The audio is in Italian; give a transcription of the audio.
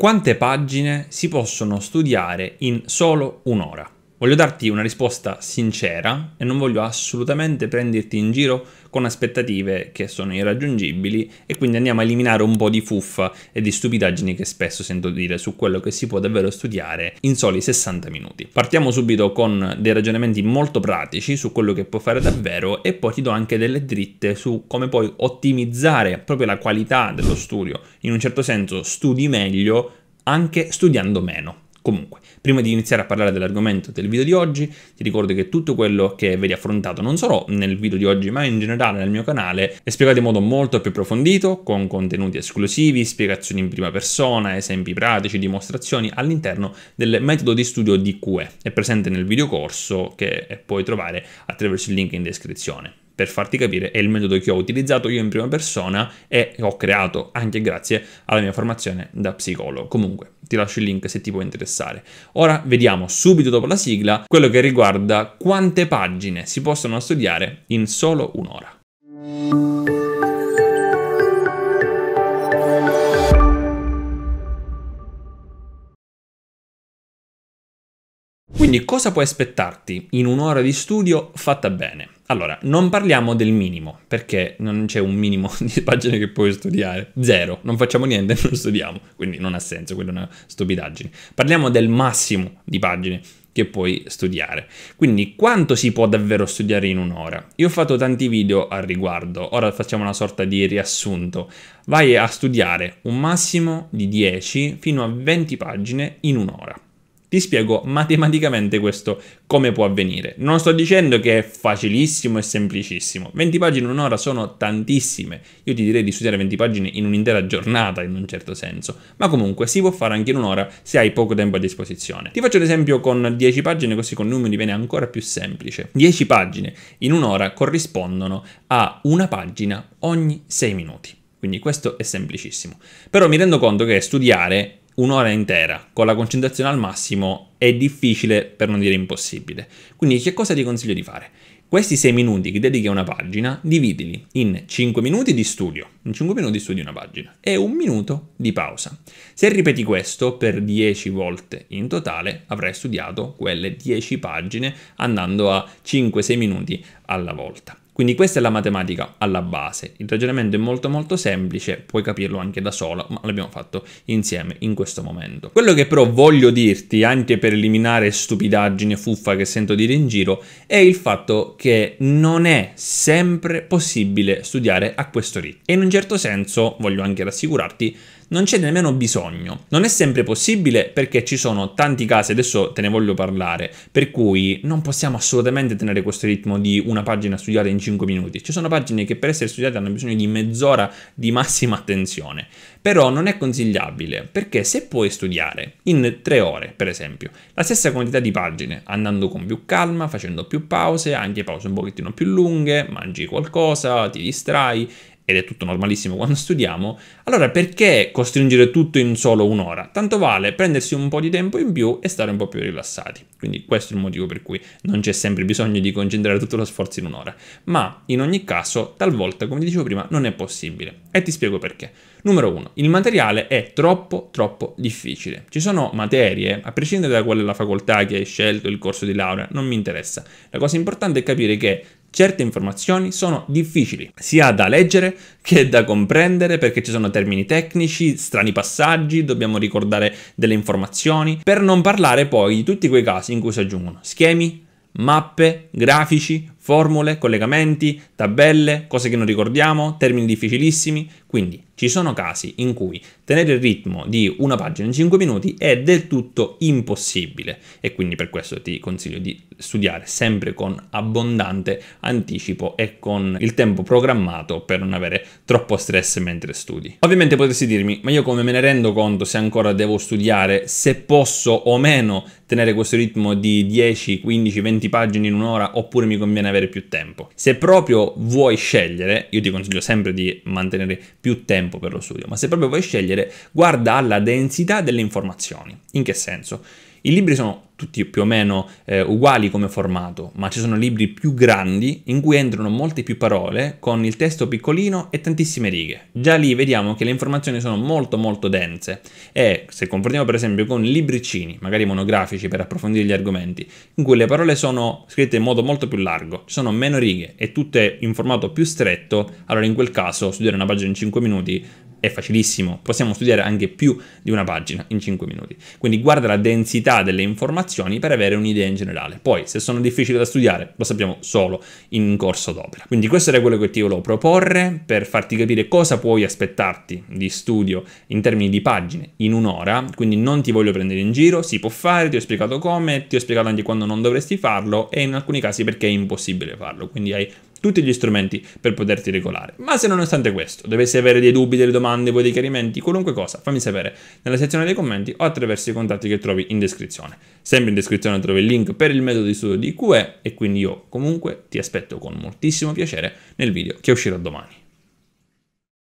Quante pagine si possono studiare in solo un'ora? Voglio darti una risposta sincera e non voglio assolutamente prenderti in giro con aspettative che sono irraggiungibili e quindi andiamo a eliminare un po' di fuffa e di stupidaggini che spesso sento dire su quello che si può davvero studiare in soli 60 minuti. Partiamo subito con dei ragionamenti molto pratici su quello che puoi fare davvero e poi ti do anche delle dritte su come puoi ottimizzare proprio la qualità dello studio. In un certo senso studi meglio anche studiando meno. Comunque, prima di iniziare a parlare dell'argomento del video di oggi, ti ricordo che tutto quello che vedi affrontato non solo nel video di oggi, ma in generale nel mio canale, è spiegato in modo molto più approfondito, con contenuti esclusivi, spiegazioni in prima persona, esempi pratici, dimostrazioni all'interno del metodo di studio di QE. È presente nel videocorso che puoi trovare attraverso il link in descrizione per farti capire, è il metodo che ho utilizzato io in prima persona e ho creato anche grazie alla mia formazione da psicologo. Comunque, ti lascio il link se ti può interessare. Ora vediamo subito dopo la sigla quello che riguarda quante pagine si possono studiare in solo un'ora. Quindi cosa puoi aspettarti in un'ora di studio fatta bene? Allora, non parliamo del minimo, perché non c'è un minimo di pagine che puoi studiare. Zero, non facciamo niente, non studiamo, quindi non ha senso, quella è una stupidaggine. Parliamo del massimo di pagine che puoi studiare. Quindi quanto si può davvero studiare in un'ora? Io ho fatto tanti video al riguardo, ora facciamo una sorta di riassunto. Vai a studiare un massimo di 10 fino a 20 pagine in un'ora. Ti spiego matematicamente questo come può avvenire. Non sto dicendo che è facilissimo e semplicissimo. 20 pagine in un'ora sono tantissime. Io ti direi di studiare 20 pagine in un'intera giornata in un certo senso. Ma comunque si può fare anche in un'ora se hai poco tempo a disposizione. Ti faccio un esempio con 10 pagine così con numeri viene ancora più semplice. 10 pagine in un'ora corrispondono a una pagina ogni 6 minuti. Quindi questo è semplicissimo. Però mi rendo conto che studiare un'ora intera con la concentrazione al massimo è difficile per non dire impossibile. Quindi che cosa ti consiglio di fare? Questi 6 minuti che dedichi a una pagina, dividili in 5 minuti di studio, in 5 minuti studi una pagina e un minuto di pausa. Se ripeti questo per 10 volte in totale, avrai studiato quelle 10 pagine andando a 5-6 minuti alla volta. Quindi questa è la matematica alla base. Il ragionamento è molto molto semplice, puoi capirlo anche da sola, ma l'abbiamo fatto insieme in questo momento. Quello che però voglio dirti, anche per eliminare stupidaggine fuffa che sento dire in giro, è il fatto che non è sempre possibile studiare a questo ritmo. E in un certo senso, voglio anche rassicurarti, non c'è nemmeno bisogno. Non è sempre possibile perché ci sono tanti casi, adesso te ne voglio parlare, per cui non possiamo assolutamente tenere questo ritmo di una pagina studiata in 5 minuti. Ci sono pagine che per essere studiate hanno bisogno di mezz'ora di massima attenzione, però non è consigliabile perché se puoi studiare in 3 ore, per esempio, la stessa quantità di pagine, andando con più calma, facendo più pause, anche pause un pochettino più lunghe, mangi qualcosa, ti distrai ed è tutto normalissimo quando studiamo, allora perché costringere tutto in solo un'ora? Tanto vale prendersi un po' di tempo in più e stare un po' più rilassati. Quindi questo è il motivo per cui non c'è sempre bisogno di concentrare tutto lo sforzo in un'ora. Ma in ogni caso, talvolta, come dicevo prima, non è possibile. E ti spiego perché. Numero 1. Il materiale è troppo troppo difficile. Ci sono materie, a prescindere da quale la facoltà che hai scelto, il corso di laurea, non mi interessa. La cosa importante è capire che Certe informazioni sono difficili sia da leggere che da comprendere perché ci sono termini tecnici, strani passaggi, dobbiamo ricordare delle informazioni, per non parlare poi di tutti quei casi in cui si aggiungono schemi, mappe, grafici, formule, collegamenti, tabelle, cose che non ricordiamo, termini difficilissimi, quindi ci sono casi in cui tenere il ritmo di una pagina in 5 minuti è del tutto impossibile e quindi per questo ti consiglio di studiare sempre con abbondante anticipo e con il tempo programmato per non avere troppo stress mentre studi. Ovviamente potresti dirmi, ma io come me ne rendo conto se ancora devo studiare, se posso o meno tenere questo ritmo di 10, 15, 20 pagine in un'ora oppure mi conviene avere avere più tempo. Se proprio vuoi scegliere, io ti consiglio sempre di mantenere più tempo per lo studio, ma se proprio vuoi scegliere, guarda alla densità delle informazioni. In che senso? I libri sono tutti più o meno eh, uguali come formato, ma ci sono libri più grandi in cui entrano molte più parole con il testo piccolino e tantissime righe. Già lì vediamo che le informazioni sono molto molto dense e se confrontiamo per esempio con libricini, magari monografici per approfondire gli argomenti, in cui le parole sono scritte in modo molto più largo, ci sono meno righe e tutte in formato più stretto, allora in quel caso studiare una pagina in 5 minuti è facilissimo, possiamo studiare anche più di una pagina in 5 minuti. Quindi guarda la densità delle informazioni per avere un'idea in generale. Poi se sono difficili da studiare lo sappiamo solo in corso d'opera. Quindi questo era quello che ti volevo proporre per farti capire cosa puoi aspettarti di studio in termini di pagine in un'ora, quindi non ti voglio prendere in giro, si può fare, ti ho spiegato come, ti ho spiegato anche quando non dovresti farlo e in alcuni casi perché è impossibile farlo, quindi hai tutti gli strumenti per poterti regolare. Ma se nonostante questo dovessi avere dei dubbi, delle domande, vuoi dei chiarimenti, qualunque cosa, fammi sapere nella sezione dei commenti o attraverso i contatti che trovi in descrizione. Sempre in descrizione trovi il link per il metodo di studio di QE e quindi io comunque ti aspetto con moltissimo piacere nel video che uscirà domani.